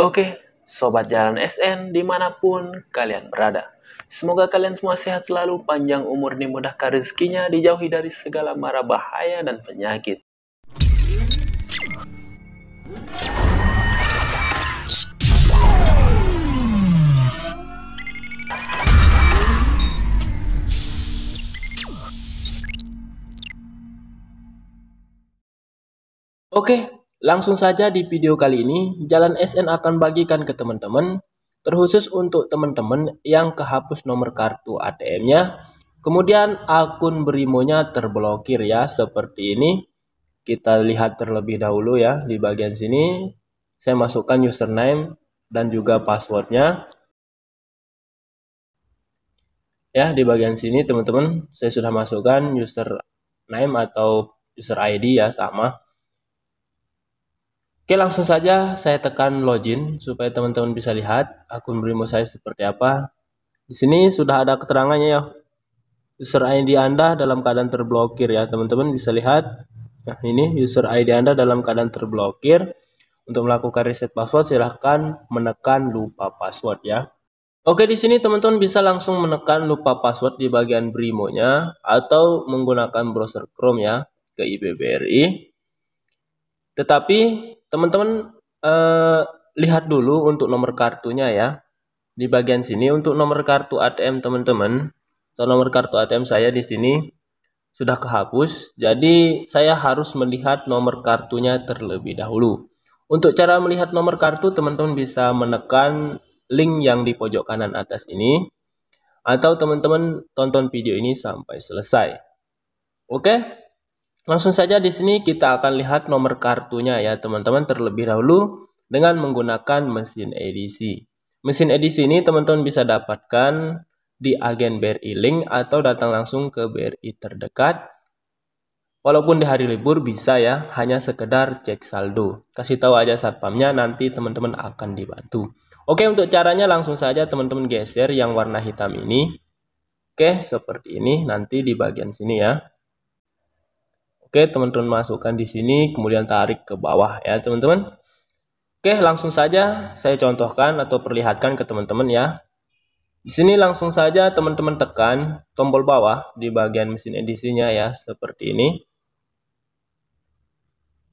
Oke, Sobat Jalan SN dimanapun kalian berada. Semoga kalian semua sehat selalu, panjang umur, dimudahkan rezekinya, dijauhi dari segala mara bahaya dan penyakit. Oke, Langsung saja di video kali ini, Jalan SN akan bagikan ke teman-teman, terkhusus untuk teman-teman yang kehapus nomor kartu ATM-nya, kemudian akun Brimonya terblokir ya, seperti ini. Kita lihat terlebih dahulu ya, di bagian sini saya masukkan username dan juga passwordnya. Ya, di bagian sini teman-teman, saya sudah masukkan username atau user ID ya, sama. Oke langsung saja saya tekan login supaya teman-teman bisa lihat akun Brimo saya seperti apa. Di sini sudah ada keterangannya ya. User ID Anda dalam keadaan terblokir ya teman-teman bisa lihat. Nah ini user ID Anda dalam keadaan terblokir. Untuk melakukan reset password silahkan menekan lupa password ya. Oke di sini teman-teman bisa langsung menekan lupa password di bagian Brimo-nya atau menggunakan browser Chrome ya ke IBBRI. Tetapi teman-teman eh, lihat dulu untuk nomor kartunya ya. Di bagian sini untuk nomor kartu ATM teman-teman, atau nomor kartu ATM saya di sini sudah kehapus. Jadi saya harus melihat nomor kartunya terlebih dahulu. Untuk cara melihat nomor kartu, teman-teman bisa menekan link yang di pojok kanan atas ini atau teman-teman tonton video ini sampai selesai. Oke? Okay? Langsung saja di sini kita akan lihat nomor kartunya ya teman-teman terlebih dahulu dengan menggunakan mesin edisi. Mesin edisi ini teman-teman bisa dapatkan di agen BRI Link atau datang langsung ke BRI terdekat. Walaupun di hari libur bisa ya, hanya sekedar cek saldo. Kasih tahu aja satpamnya, nanti teman-teman akan dibantu. Oke, untuk caranya langsung saja teman-teman geser yang warna hitam ini. Oke, seperti ini nanti di bagian sini ya. Oke, teman-teman masukkan di sini, kemudian tarik ke bawah ya, teman-teman. Oke, langsung saja saya contohkan atau perlihatkan ke teman-teman ya. Di sini langsung saja teman-teman tekan tombol bawah di bagian mesin edisinya ya, seperti ini.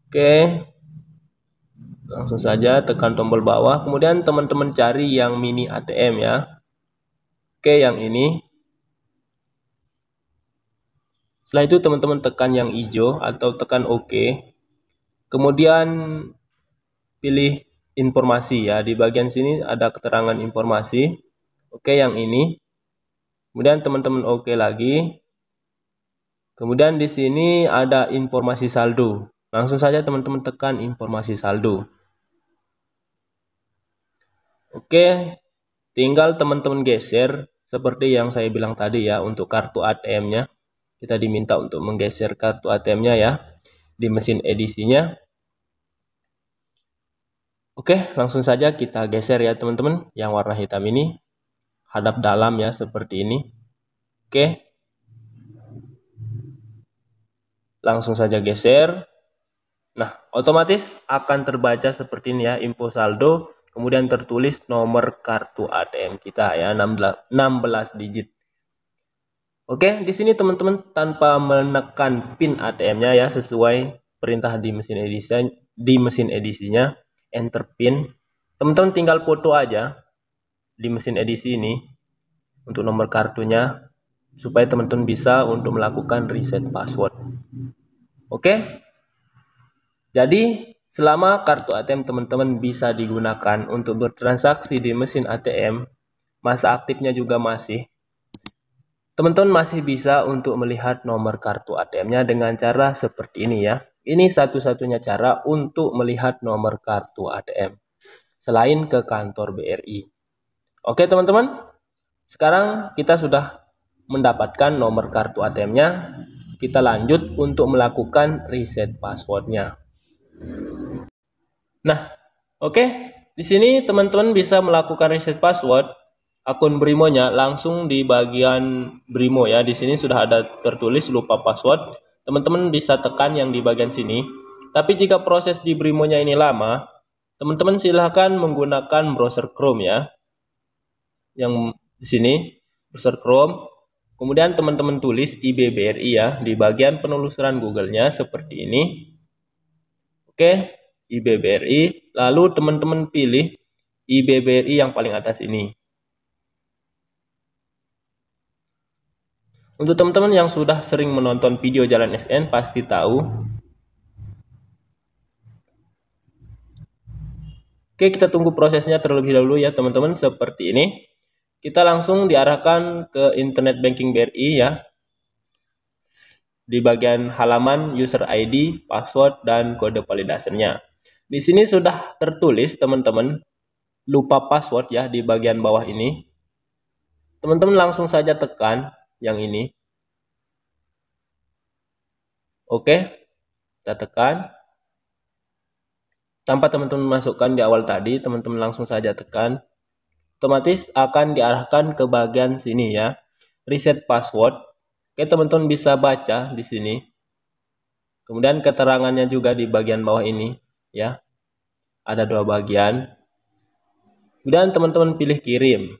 Oke. Langsung saja tekan tombol bawah, kemudian teman-teman cari yang mini ATM ya. Oke, yang ini. Setelah itu teman-teman tekan yang hijau atau tekan OK. Kemudian pilih informasi ya. Di bagian sini ada keterangan informasi. Oke yang ini. Kemudian teman-teman OK lagi. Kemudian di sini ada informasi saldo. Langsung saja teman-teman tekan informasi saldo. Oke, tinggal teman-teman geser seperti yang saya bilang tadi ya untuk kartu ATM-nya kita diminta untuk menggeser kartu ATM-nya ya di mesin edisinya. Oke, langsung saja kita geser ya teman-teman yang warna hitam ini hadap dalam ya seperti ini. Oke. Langsung saja geser. Nah, otomatis akan terbaca seperti ini ya info saldo kemudian tertulis nomor kartu ATM kita ya 16 digit. Oke, di sini teman-teman tanpa menekan pin ATM-nya ya sesuai perintah di mesin edisi di mesin edisinya enter pin. Teman-teman tinggal foto aja di mesin edisi ini untuk nomor kartunya supaya teman-teman bisa untuk melakukan reset password. Oke? Jadi, selama kartu ATM teman-teman bisa digunakan untuk bertransaksi di mesin ATM, masa aktifnya juga masih Teman-teman masih bisa untuk melihat nomor kartu ATM-nya dengan cara seperti ini ya. Ini satu-satunya cara untuk melihat nomor kartu ATM selain ke kantor BRI. Oke teman-teman, sekarang kita sudah mendapatkan nomor kartu ATM-nya. Kita lanjut untuk melakukan reset passwordnya. Nah, oke, di sini teman-teman bisa melakukan reset password akun Brimonya langsung di bagian Brimo ya. Di sini sudah ada tertulis lupa password. Teman-teman bisa tekan yang di bagian sini. Tapi jika proses di Brimonya ini lama, teman-teman silahkan menggunakan browser Chrome ya. Yang di sini browser Chrome. Kemudian teman-teman tulis IBBRI ya di bagian penelusuran Google-nya seperti ini. Oke, IBBRI. Lalu teman-teman pilih IBBRI yang paling atas ini. Untuk teman-teman yang sudah sering menonton video Jalan SN pasti tahu. Oke, kita tunggu prosesnya terlebih dahulu ya teman-teman seperti ini. Kita langsung diarahkan ke internet banking BRI ya. Di bagian halaman user ID, password, dan kode validasinya. Di sini sudah tertulis teman-teman lupa password ya di bagian bawah ini. Teman-teman langsung saja tekan yang ini. Oke, kita tekan. Tanpa teman-teman masukkan di awal tadi, teman-teman langsung saja tekan. Otomatis akan diarahkan ke bagian sini ya. Reset password. Oke, teman-teman bisa baca di sini. Kemudian keterangannya juga di bagian bawah ini ya. Ada dua bagian. Kemudian teman-teman pilih kirim.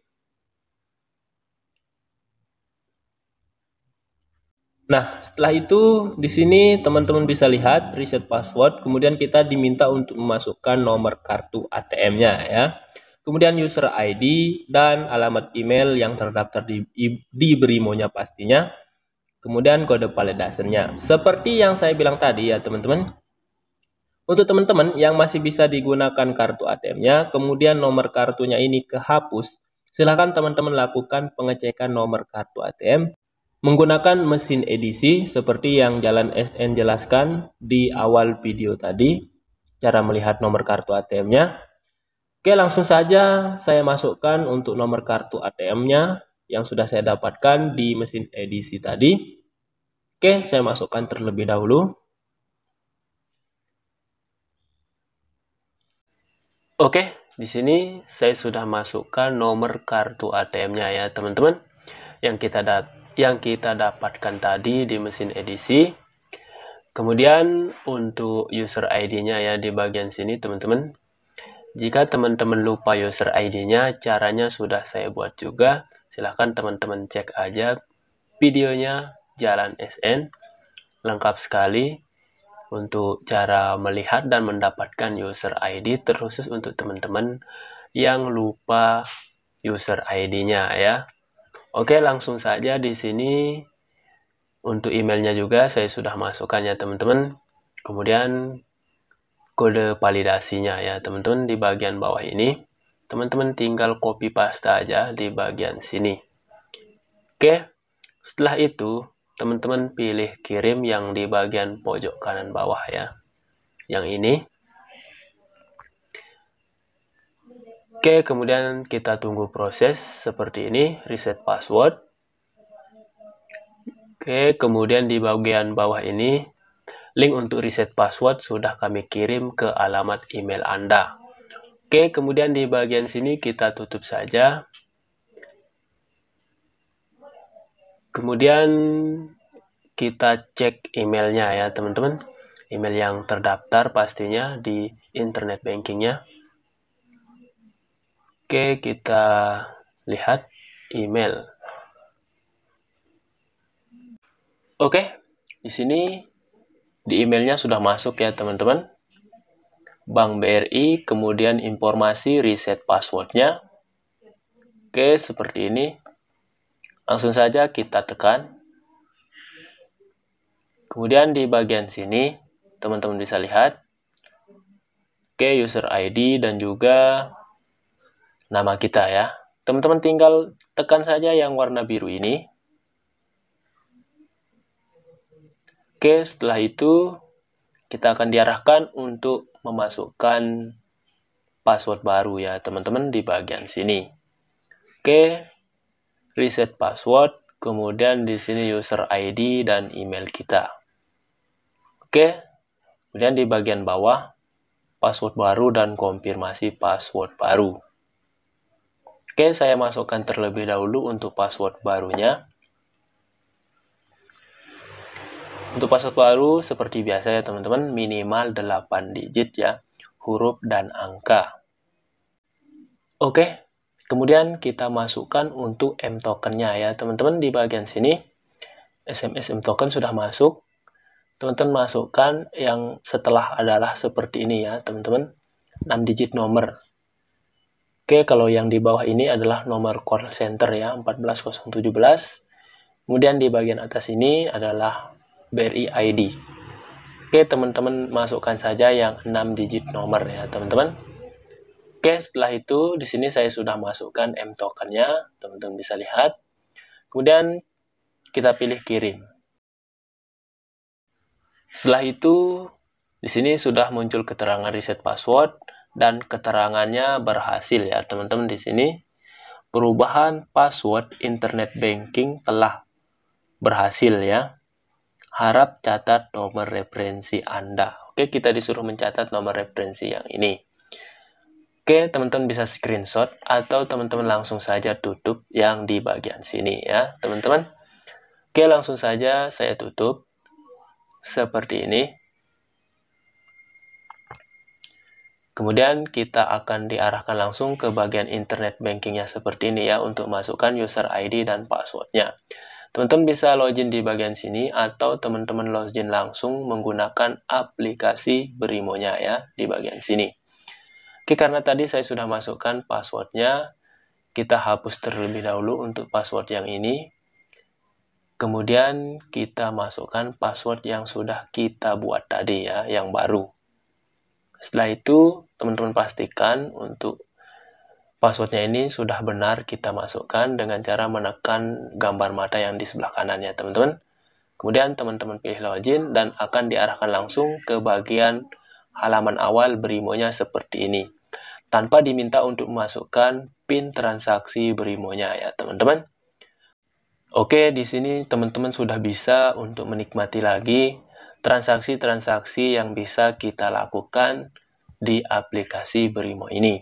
Nah, setelah itu di sini teman-teman bisa lihat reset password, kemudian kita diminta untuk memasukkan nomor kartu ATM-nya ya. Kemudian user ID dan alamat email yang terdaftar di, di Brimonya pastinya. Kemudian kode validasinya Seperti yang saya bilang tadi ya teman-teman. Untuk teman-teman yang masih bisa digunakan kartu ATM-nya, kemudian nomor kartunya ini kehapus, silahkan teman-teman lakukan pengecekan nomor kartu ATM Menggunakan mesin edisi seperti yang Jalan SN jelaskan di awal video tadi, cara melihat nomor kartu ATM-nya. Oke, langsung saja saya masukkan untuk nomor kartu ATM-nya yang sudah saya dapatkan di mesin edisi tadi. Oke, saya masukkan terlebih dahulu. Oke, di sini saya sudah masukkan nomor kartu ATM-nya ya, teman-teman. Yang kita dapat yang kita dapatkan tadi di mesin edisi. Kemudian untuk user ID-nya ya di bagian sini teman-teman. Jika teman-teman lupa user ID-nya, caranya sudah saya buat juga. Silahkan teman-teman cek aja videonya Jalan SN. Lengkap sekali untuk cara melihat dan mendapatkan user ID terkhusus untuk teman-teman yang lupa user ID-nya ya. Oke, langsung saja di sini untuk emailnya juga saya sudah masukkan ya teman-teman. Kemudian kode validasinya ya teman-teman di bagian bawah ini. Teman-teman tinggal copy paste aja di bagian sini. Oke, setelah itu teman-teman pilih kirim yang di bagian pojok kanan bawah ya. Yang ini Oke, kemudian kita tunggu proses seperti ini, reset password. Oke, kemudian di bagian bawah ini, link untuk reset password sudah kami kirim ke alamat email Anda. Oke, kemudian di bagian sini kita tutup saja. Kemudian kita cek emailnya ya teman-teman. Email yang terdaftar pastinya di internet bankingnya. Oke, kita lihat email. Oke, di sini di emailnya sudah masuk ya teman-teman. Bank BRI, kemudian informasi reset passwordnya. Oke, seperti ini. Langsung saja kita tekan. Kemudian di bagian sini, teman-teman bisa lihat. Oke, user ID dan juga nama kita ya. Teman-teman tinggal tekan saja yang warna biru ini. Oke, setelah itu kita akan diarahkan untuk memasukkan password baru ya teman-teman di bagian sini. Oke, reset password, kemudian di sini user ID dan email kita. Oke, kemudian di bagian bawah password baru dan konfirmasi password baru. Oke, saya masukkan terlebih dahulu untuk password barunya. Untuk password baru, seperti biasa ya teman-teman, minimal 8 digit ya, huruf dan angka. Oke, kemudian kita masukkan untuk M tokennya ya teman-teman di bagian sini. SMS M token sudah masuk. Teman-teman masukkan yang setelah adalah seperti ini ya teman-teman, 6 digit nomor. Oke, kalau yang di bawah ini adalah nomor call center ya, 14017. Kemudian di bagian atas ini adalah BRI ID. Oke, teman-teman masukkan saja yang 6 digit nomor ya, teman-teman. Oke, setelah itu di sini saya sudah masukkan M tokennya, teman-teman bisa lihat. Kemudian kita pilih kirim. Setelah itu, di sini sudah muncul keterangan reset password, dan keterangannya berhasil ya teman-teman di sini. Perubahan password internet banking telah berhasil ya. Harap catat nomor referensi Anda. Oke, kita disuruh mencatat nomor referensi yang ini. Oke, teman-teman bisa screenshot atau teman-teman langsung saja tutup yang di bagian sini ya, teman-teman. Oke, langsung saja saya tutup seperti ini. Kemudian kita akan diarahkan langsung ke bagian internet bankingnya seperti ini ya untuk masukkan user ID dan passwordnya. Teman-teman bisa login di bagian sini atau teman-teman login langsung menggunakan aplikasi Brimo-nya ya di bagian sini. Oke, karena tadi saya sudah masukkan passwordnya, kita hapus terlebih dahulu untuk password yang ini. Kemudian kita masukkan password yang sudah kita buat tadi ya, yang baru. Setelah itu, teman-teman pastikan untuk passwordnya ini sudah benar kita masukkan dengan cara menekan gambar mata yang di sebelah kanannya teman-teman kemudian teman-teman pilih login dan akan diarahkan langsung ke bagian halaman awal berimonya seperti ini tanpa diminta untuk memasukkan pin transaksi berimonya ya teman-teman Oke, di sini teman-teman sudah bisa untuk menikmati lagi transaksi-transaksi yang bisa kita lakukan di aplikasi brimo ini.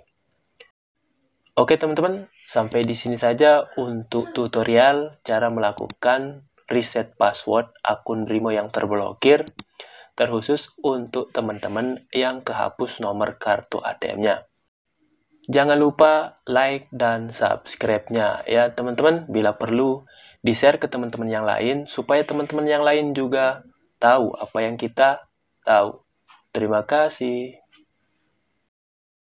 Oke teman-teman, sampai di sini saja untuk tutorial cara melakukan reset password akun Brimo yang terblokir, terkhusus untuk teman-teman yang kehapus nomor kartu ATM-nya. Jangan lupa like dan subscribe-nya ya teman-teman, bila perlu di-share ke teman-teman yang lain supaya teman-teman yang lain juga tahu apa yang kita tahu. Terima kasih.